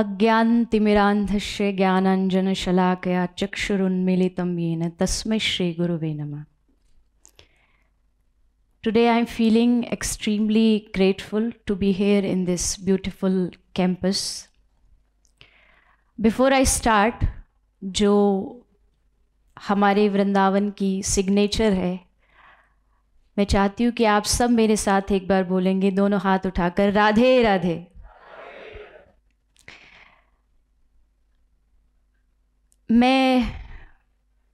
अज्ञानतिमिरान्धस्य ज्ञानाञ्जनशलाकया चक्षुरुन्मिलितं येन तस्मै श्रीगुरुवे नमः I am feeling extremely grateful to be here in this beautiful campus before I start जो हमारे वृंदावन की सिग्नेचर है मैं चाहती हूँ कि आप सब मेरे साथ एक बार बोलेंगे दोनों हाथ उठाकर राधे राधे मैं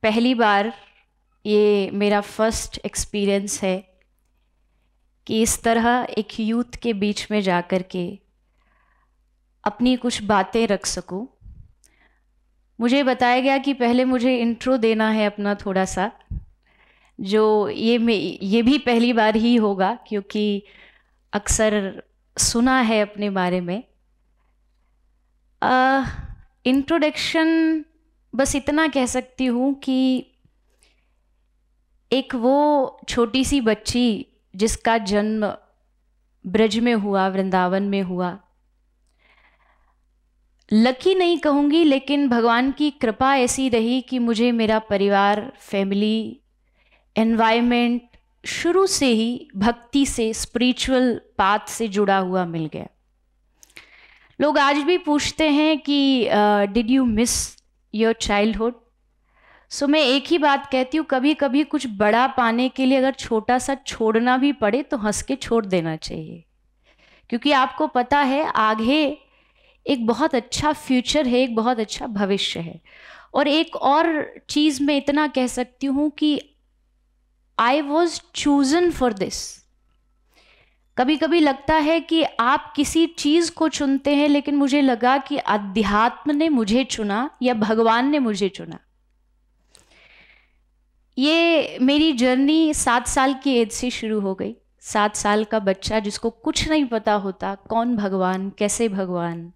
पहली बार ये मेरा फर्स्ट एक्सपीरियंस है कि इस तरह एक यूथ के बीच में जा कर के अपनी कुछ बातें रख सकूं मुझे बताया गया कि पहले मुझे इंट्रो देना है अपना थोड़ा सा जो ये ये भी पहली बार ही होगा क्योंकि अक्सर सुना है अपने बारे में इंट्रोडक्शन बस इतना कह सकती हूँ कि एक वो छोटी सी बच्ची जिसका जन्म ब्रज में हुआ वृंदावन में हुआ लकी नहीं कहूँगी लेकिन भगवान की कृपा ऐसी रही कि मुझे मेरा परिवार फैमिली एनवायरमेंट शुरू से ही भक्ति से स्पिरिचुअल पाथ से जुड़ा हुआ मिल गया लोग आज भी पूछते हैं कि did you miss your childhood so मैं एक ही बात कहती हूँ कभी कभी कुछ बड़ा पाने के लिए अगर छोटा सा छोड़ना भी पड़े तो हंस के छोड़ देना चाहिए क्योंकि आपको पता है आगे एक बहुत अच्छा फ्यूचर है एक बहुत अच्छा भविष्य है और एक और चीज़ मैं इतना कह सकती हूँ कि I was chosen for this कभी कभी लगता है कि आप किसी चीज़ को चुनते हैं लेकिन मुझे लगा कि अध्यात्म ने मुझे चुना या भगवान ने मुझे चुना ये मेरी जर्नी सात साल की एज से शुरू हो गई सात साल का बच्चा जिसको कुछ नहीं पता होता कौन भगवान कैसे भगवान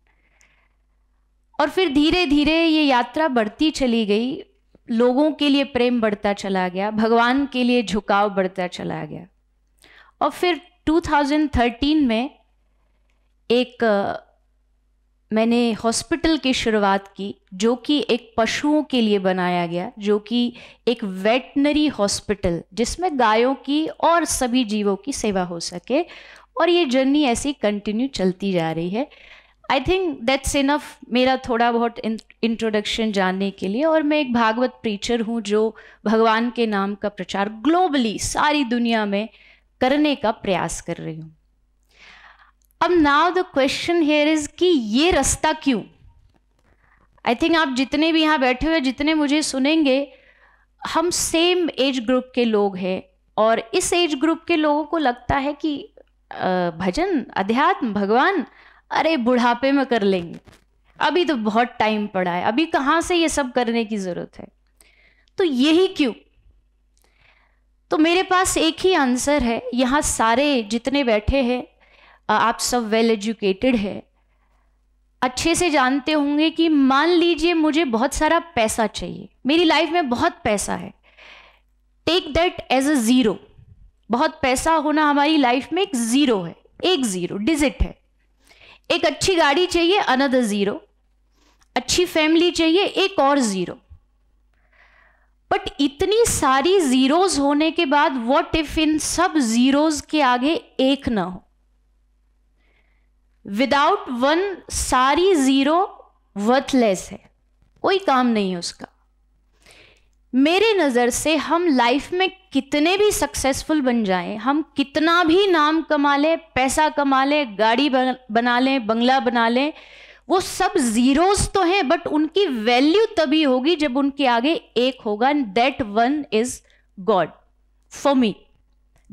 और फिर धीरे धीरे ये यात्रा बढ़ती चली गई लोगों के लिए प्रेम बढ़ता चला गया भगवान के लिए झुकाव बढ़ता चला गया और फिर 2013 में एक मैंने हॉस्पिटल की शुरुआत की जो कि एक पशुओं के लिए बनाया गया जो कि एक वेटनरी हॉस्पिटल जिसमें गायों की और सभी जीवों की सेवा हो सके और ये जर्नी ऐसी कंटिन्यू चलती जा रही है आई थिंक दैट्स इनफ मेरा थोड़ा बहुत इंट्रोडक्शन जानने के लिए और मैं एक भागवत प्रीचर हूँ जो भगवान के नाम का प्रचार ग्लोबली सारी दुनिया में करने का प्रयास कर रही हूं अब now the question here is कि ये रास्ता क्यों आई थिंक आप जितने भी यहां बैठे हुए जितने मुझे सुनेंगे हम सेम एज ग्रुप के लोग हैं और इस एज ग्रुप के लोगों को लगता है कि भजन अध्यात्म भगवान अरे बुढ़ापे में कर लेंगे अभी तो बहुत टाइम पड़ा है अभी कहाँ से ये सब करने की ज़रूरत है तो यही क्यों तो मेरे पास एक ही आंसर है यहाँ सारे जितने बैठे हैं आप सब वेल एजुकेटेड है अच्छे से जानते होंगे कि मान लीजिए मुझे बहुत सारा पैसा चाहिए मेरी लाइफ में बहुत पैसा है take that as a zero बहुत पैसा होना हमारी लाइफ में एक ज़ीरो है एक ज़ीरो डिजिट है एक अच्छी गाड़ी चाहिए अनदर ज़ीरो अच्छी फैमिली चाहिए एक और ज़ीरो बट इतनी सारी जीरोज होने के बाद व्हाट इफ इन सब जीरोज के आगे एक ना हो विदाउट वन सारी जीरो वर्थलेस है कोई काम नहीं है उसका मेरे नज़र से हम लाइफ में कितने भी सक्सेसफुल बन जाएं हम कितना भी नाम कमा लें पैसा कमा लें गाड़ी बना लें बंगला बना लें वो सब जीरोस तो हैं बट उनकी वैल्यू तभी होगी जब उनके आगे एक होगा and that one is God for me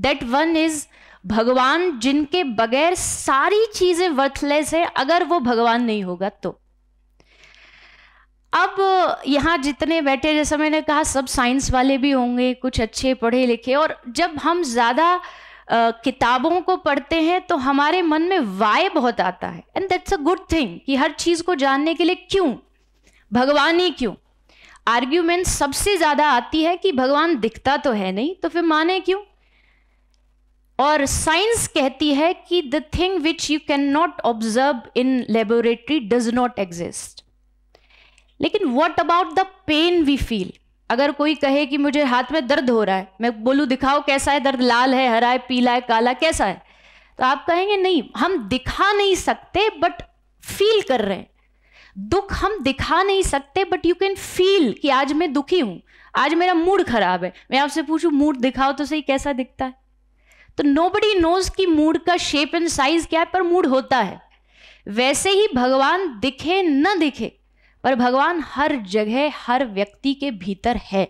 that one is भगवान जिनके बगैर सारी चीजें वर्थलेस है अगर वो भगवान नहीं होगा तो अब यहां जितने बैठे जैसा मैंने कहा सब साइंस वाले भी होंगे कुछ अच्छे पढ़े लिखे और जब हम ज़्यादा किताबों को पढ़ते हैं तो हमारे मन में वाय बहुत आता है and that's a good thing कि हर चीज़ को जानने के लिए क्यों भगवान ही क्यों आर्ग्यूमेंट सबसे ज़्यादा आती है कि भगवान दिखता तो है नहीं तो फिर माने क्यों और साइंस कहती है कि the thing which you can not observe in laboratory does not exist लेकिन what about the pain we feel अगर कोई कहे कि मुझे हाथ में दर्द हो रहा है मैं बोलूँ दिखाओ कैसा है दर्द लाल है हरा है पीला है काला कैसा है तो आप कहेंगे नहीं हम दिखा नहीं सकते बट फील कर रहे हैं दुख हम दिखा नहीं सकते बट यू कैन फील कि आज मैं दुखी हूँ आज मेरा मूड खराब है मैं आपसे पूछू मूड दिखाओ तो सही कैसा दिखता है तो नो बडी नोज की मूड का शेप एंड साइज क्या है पर मूड होता है वैसे ही भगवान दिखे न दिखे पर भगवान हर जगह हर व्यक्ति के भीतर है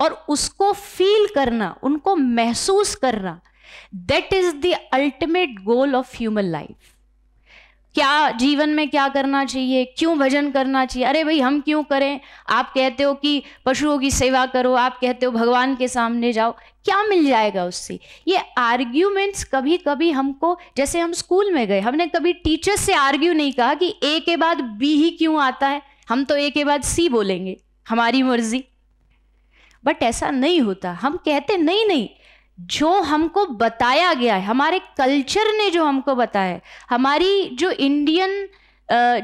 और उसको फील करना उनको महसूस करना that is the ultimate goal of human life क्या जीवन में क्या करना चाहिए क्यों भजन करना चाहिए अरे भाई हम क्यों करें आप कहते हो कि पशुओं की सेवा करो आप कहते हो भगवान के सामने जाओ क्या मिल जाएगा उससे ये आर्ग्यूमेंट्स कभी कभी हमको जैसे हम स्कूल में गए हमने कभी टीचर से आर्ग्यू नहीं कहा कि ए के बाद बी ही क्यों आता है हम तो ए के बाद सी बोलेंगे हमारी मर्जी बट ऐसा नहीं होता हम कहते नहीं नहीं जो हमको बताया गया है हमारे कल्चर ने जो हमको बताया हमारी जो इंडियन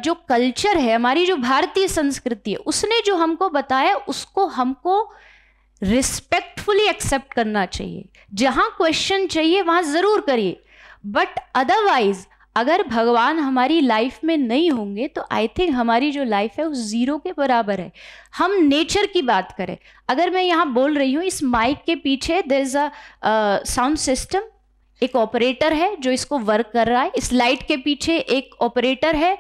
जो कल्चर है हमारी जो भारतीय संस्कृति है उसने जो हमको बताया उसको हमको रिस्पेक्टफुली एक्सेप्ट करना चाहिए जहाँ क्वेश्चन चाहिए वहाँ ज़रूर करिए बट अदरवाइज अगर भगवान हमारी लाइफ में नहीं होंगे तो आई थिंक हमारी जो लाइफ है वो ज़ीरो के बराबर है हम नेचर की बात करें अगर मैं यहाँ बोल रही हूँ इस माइक के पीछे there is a sound system एक ऑपरेटर है जो इसको वर्क कर रहा है इस लाइट के पीछे एक ऑपरेटर है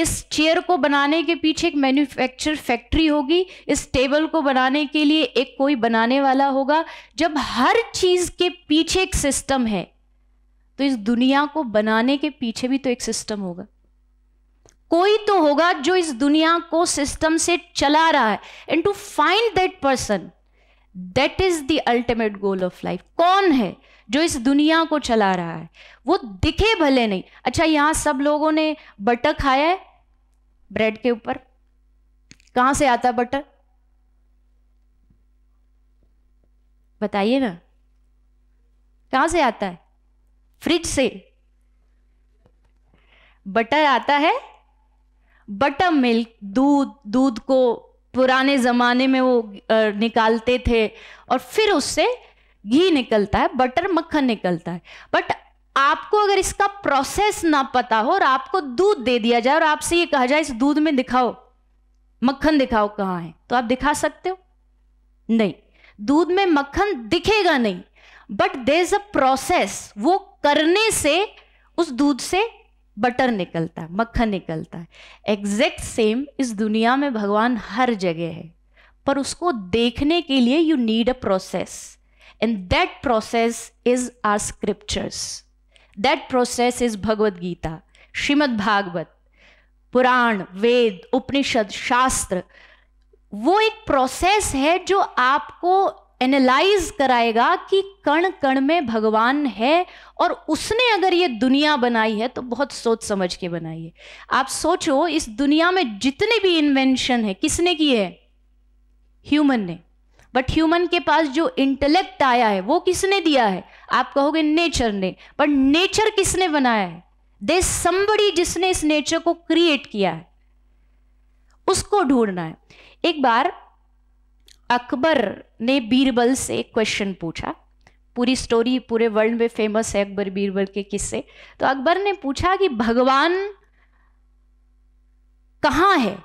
इस चेयर को बनाने के पीछे एक मैन्युफैक्चर फैक्ट्री होगी इस टेबल को बनाने के लिए एक कोई बनाने वाला होगा जब हर चीज़ के पीछे एक सिस्टम है तो इस दुनिया को बनाने के पीछे भी तो एक सिस्टम होगा कोई तो होगा जो इस दुनिया को सिस्टम से चला रहा है and to find that person that is the ultimate goal of life कौन है जो इस दुनिया को चला रहा है वो दिखे भले नहीं अच्छा यहां सब लोगों ने बटर खाया है ब्रेड के ऊपर कहां से आता बटर बताइए ना कहां से आता है फ्रिज से बटर आता है बटर मिल्क दूध दूध को पुराने ज़माने में वो निकालते थे और फिर उससे घी निकलता है बटर मक्खन निकलता है बट आपको अगर इसका प्रोसेस ना पता हो और आपको दूध दे दिया जाए और आपसे ये कहा जाए इस दूध में दिखाओ मक्खन दिखाओ कहाँ है तो आप दिखा सकते हो नहीं दूध में मक्खन दिखेगा नहीं but there is a process वो करने से उस दूध से बटर निकलता है मक्खन निकलता है एग्जैक्ट सेम इस दुनिया में भगवान हर जगह है पर उसको देखने के लिए you need a process and that process is our scriptures that process is Bhagavad Gita Shrimad Bhagavat Purana Veda Upanishad शास्त्र वो एक प्रोसेस है जो आपको एनालाइज कराएगा कि कण कण में भगवान है और उसने अगर ये दुनिया बनाई है तो बहुत सोच समझ के बनाई है आप सोचो इस दुनिया में जितने भी इन्वेंशन है किसने की है ह्यूमन ने बट ह्यूमन के पास जो इंटेलेक्ट आया है वो किसने दिया है आप कहोगे नेचर ने बट नेचर किसने बनाया है दे समबड़ी जिसने इस नेचर को क्रिएट किया है उसको ढूंढना है एक बार अकबर ने बीरबल से एक क्वेश्चन पूछा पूरी स्टोरी पूरे वर्ल्ड में फेमस है अकबर बीरबल के किस्से तो अकबर ने पूछा कि भगवान कहाँ है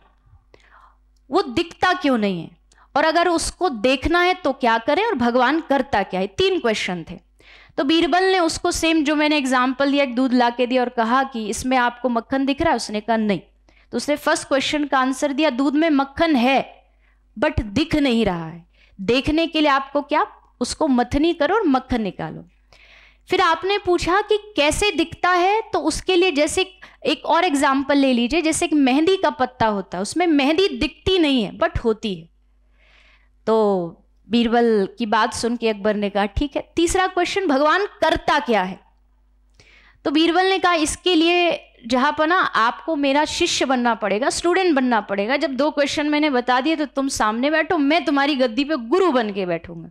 वो दिखता क्यों नहीं है और अगर उसको देखना है तो क्या करें और भगवान करता क्या है तीन क्वेश्चन थे तो बीरबल ने उसको सेम जो मैंने एग्जाम्पल दिया एक दूध ला के दिया और कहा कि इसमें आपको मक्खन दिख रहा है उसने कहा नहीं तो उसने फर्स्ट क्वेश्चन का आंसर दिया दूध में मक्खन है बट दिख नहीं रहा है देखने के लिए आपको क्या उसको मथनी करो और मक्खन निकालो फिर आपने पूछा कि कैसे दिखता है तो उसके लिए जैसे एक और एग्जाम्पल ले लीजिए जैसे एक मेहंदी का पत्ता होता है उसमें मेहंदी दिखती नहीं है बट होती है तो बीरबल की बात सुन के अकबर ने कहा ठीक है तीसरा क्वेश्चन भगवान करता क्या है तो बीरबल ने कहा इसके लिए जहाँ पर ना आपको मेरा शिष्य बनना पड़ेगा स्टूडेंट बनना पड़ेगा जब दो क्वेश्चन मैंने बता दिए तो तुम सामने बैठो मैं तुम्हारी गद्दी पे गुरु बन के बैठूंगा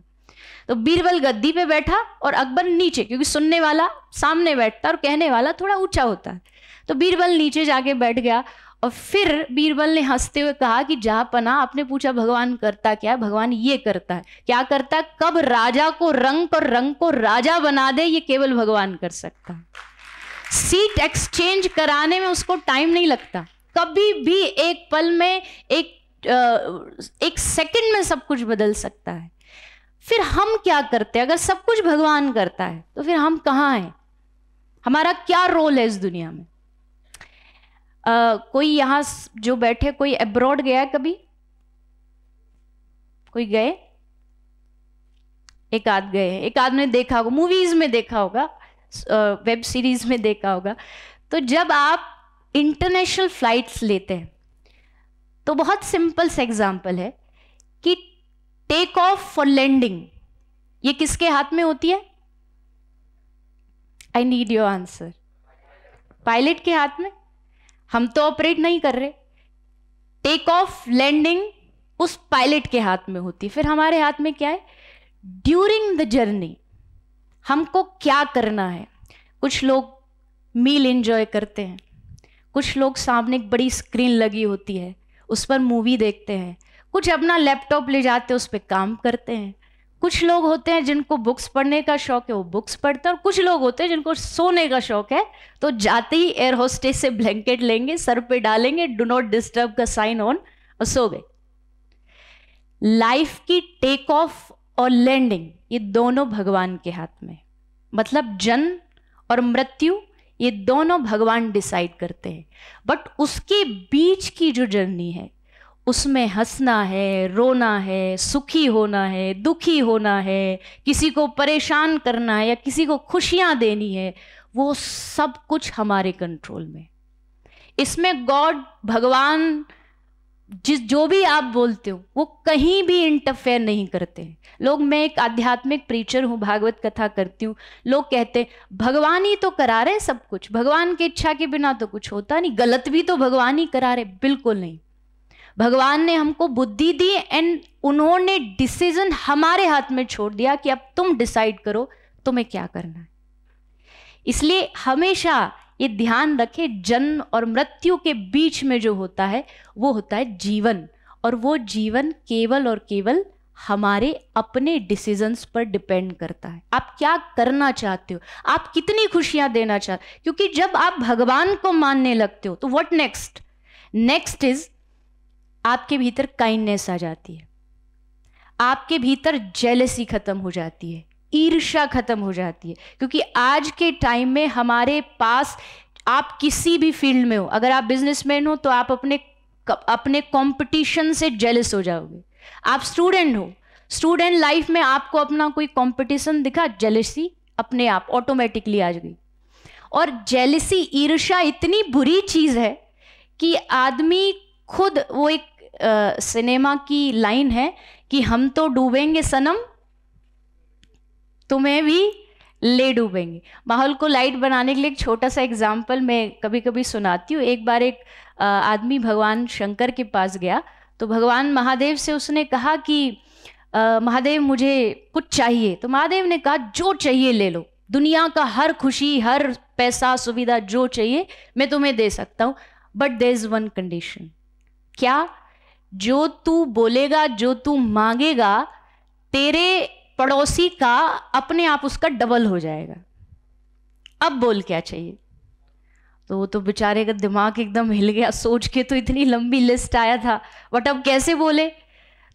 तो बीरबल गद्दी पे बैठा और अकबर नीचे क्योंकि सुनने वाला सामने बैठता और कहने वाला थोड़ा ऊंचा होता है तो बीरबल नीचे जाके बैठ गया और फिर बीरबल ने हंसते हुए कहा कि जहापना आपने पूछा भगवान करता क्या है भगवान ये करता है क्या करता है कब राजा को रंग और रंग को राजा बना दे ये केवल भगवान कर सकता है सीट एक्सचेंज कराने में उसको टाइम नहीं लगता कभी भी एक पल में एक एक सेकंड में सब कुछ बदल सकता है फिर हम क्या करते हैं अगर सब कुछ भगवान करता है तो फिर हम कहाँ हैं हमारा क्या रोल है इस दुनिया में आ, कोई यहां जो बैठे कोई अब्रॉड गया है कभी कोई गए एक आध गए एक आध ने देखा होगा मूवीज में देखा होगा वेब सीरीज में देखा होगा तो जब आप इंटरनेशनल फ्लाइट्स लेते हैं तो बहुत सिंपल से एग्जाम्पल है कि टेक ऑफ फॉर लैंडिंग ये किसके हाथ में होती है I need your answer pilot के हाथ में हम तो ऑपरेट नहीं कर रहे टेक ऑफ लैंडिंग उस पायलट के हाथ में होती है फिर हमारे हाथ में क्या है ड्यूरिंग द जर्नी हमको क्या करना है कुछ लोग मील इंजॉय करते हैं कुछ लोग सामने एक बड़ी स्क्रीन लगी होती है उस पर मूवी देखते हैं कुछ अपना लैपटॉप ले जाते हैं उस पर काम करते हैं कुछ लोग होते हैं जिनको बुक्स पढ़ने का शौक है वो बुक्स पढ़ते हैं और कुछ लोग होते हैं जिनको सोने का शौक है तो जाते ही एयर होस्टेस से ब्लैंकेट लेंगे सर पे डालेंगे डू नॉट डिस्टर्ब का साइन ऑन और सो गए लाइफ की टेक ऑफ और लैंडिंग ये दोनों भगवान के हाथ में मतलब जन्म और मृत्यु ये दोनों भगवान डिसाइड करते हैं बट उसके बीच की जो जर्नी है उसमें हंसना है रोना है सुखी होना है दुखी होना है किसी को परेशान करना है या किसी को खुशियां देनी है वो सब कुछ हमारे कंट्रोल में इसमें गॉड भगवान जिस जो भी आप बोलते हो वो कहीं भी इंटरफेयर नहीं करते हैं लोग मैं एक आध्यात्मिक प्रीचर हूँ भागवत कथा करती हूँ लोग कहते हैं भगवान ही तो करा रहे सब कुछ भगवान की इच्छा के बिना तो कुछ होता नहीं गलत भी तो भगवान ही करा रहे बिल्कुल नहीं भगवान ने हमको बुद्धि दी एंड उन्होंने डिसीजन हमारे हाथ में छोड़ दिया कि अब तुम डिसाइड करो तुम्हें क्या करना है इसलिए हमेशा ये ध्यान रखें जन्म और मृत्यु के बीच में जो होता है वो होता है जीवन और वो जीवन केवल और केवल हमारे अपने डिसीजंस पर डिपेंड करता है आप क्या करना चाहते हो आप कितनी खुशियां देना चाहते हो क्योंकि जब आप भगवान को मानने लगते हो तो व्हाट नेक्स्ट नेक्स्ट इज आपके भीतर काइंडनेस आ जाती है आपके भीतर जेलसी खत्म हो जाती है ईर्षा खत्म हो जाती है क्योंकि आज के टाइम में हमारे पास आप किसी भी फील्ड में हो अगर आप बिजनेसमैन हो तो आप अपने अपने कंपटीशन से जेलस हो जाओगे आप स्टूडेंट हो स्टूडेंट लाइफ में आपको अपना कोई कंपटीशन दिखा जेलसी अपने आप ऑटोमेटिकली आ गई और जेलसी ईर्षा इतनी बुरी चीज़ है कि आदमी खुद वो एक आ, सिनेमा की लाइन है कि हम तो डूबेंगे सनम तुम्हें भी ले डूबेंगे माहौल को लाइट बनाने के लिए एक छोटा सा एग्जाम्पल मैं कभी कभी सुनाती हूँ एक बार एक आदमी भगवान शंकर के पास गया तो भगवान महादेव से उसने कहा कि महादेव मुझे कुछ चाहिए तो महादेव ने कहा जो चाहिए ले लो दुनिया का हर खुशी हर पैसा सुविधा जो चाहिए मैं तुम्हें दे सकता हूँ but there is one condition क्या जो तू बोलेगा जो तू मांगेगा तेरे पड़ोसी का अपने आप उसका डबल हो जाएगा अब बोल क्या चाहिए तो वो तो बेचारे का दिमाग एकदम हिल गया सोच के तो इतनी लंबी लिस्ट आया था बट अब कैसे बोले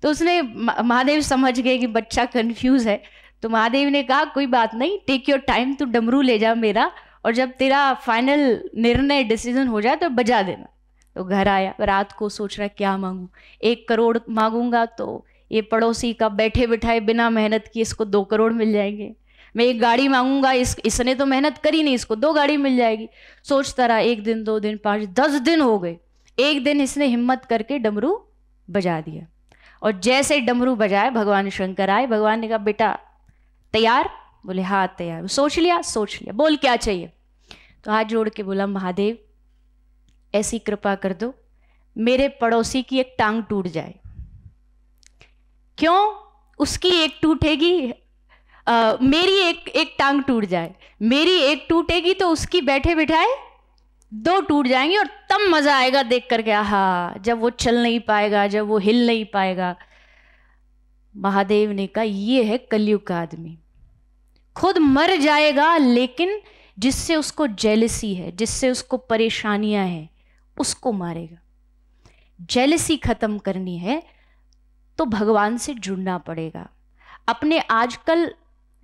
तो उसने महादेव समझ गए कि बच्चा कंफ्यूज है तो महादेव ने कहा कोई बात नहीं टेक योर टाइम तू डमरू ले जा मेरा और जब तेरा फाइनल निर्णय डिसीजन हो जाए तो बजा देना तो घर आया रात को सोच रहा क्या मांगू एक करोड़ मांगूंगा तो ये पड़ोसी का बैठे बिठाए बिना मेहनत किए इसको दो करोड़ मिल जाएंगे मैं एक गाड़ी मांगूंगा इस इसने तो मेहनत करी नहीं इसको दो गाड़ी मिल जाएगी सोचता रहा एक दिन दो दिन पाँच दस दिन हो गए एक दिन इसने हिम्मत करके डमरू बजा दिया और जैसे डमरू बजाए भगवान शंकर आए भगवान ने कहा बेटा तैयार बोले हाँ तैयार सोच लिया सोच लिया बोल क्या चाहिए तो हाथ जोड़ के बोला महादेव ऐसी कृपा कर दो मेरे पड़ोसी की एक टांग टूट जाए क्यों उसकी एक टूटेगी मेरी एक एक टांग टूट जाए मेरी एक टूटेगी तो उसकी बैठे बिठाए दो टूट जाएंगी और तब मज़ा आएगा देख करके आहा जब वो चल नहीं पाएगा जब वो हिल नहीं पाएगा महादेव ने कहा ये है कलयुग का आदमी खुद मर जाएगा लेकिन जिससे उसको जेलसी है जिससे उसको परेशानियां हैं उसको मारेगा जेलसी ख़त्म करनी है तो भगवान से जुड़ना पड़ेगा अपने आजकल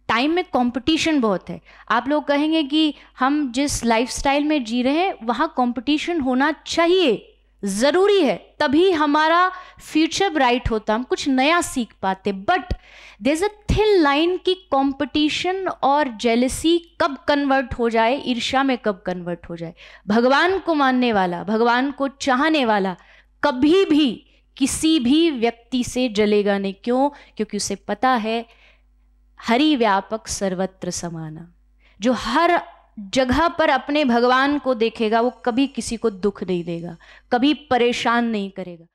टाइम में कंपटीशन बहुत है आप लोग कहेंगे कि हम जिस लाइफस्टाइल में जी रहे हैं वहाँ कंपटीशन होना चाहिए ज़रूरी है तभी हमारा फ्यूचर ब्राइट होता हम कुछ नया सीख पाते but there is a thin line कि कंपटीशन और जेलसी कब कन्वर्ट हो जाए ईर्षा में कब कन्वर्ट हो जाए भगवान को मानने वाला भगवान को चाहने वाला कभी भी किसी भी व्यक्ति से जलेगा नहीं क्यों क्योंकि उसे पता है हरि व्यापक सर्वत्र समाना जो हर जगह पर अपने भगवान को देखेगा वो कभी किसी को दुख नहीं देगा कभी परेशान नहीं करेगा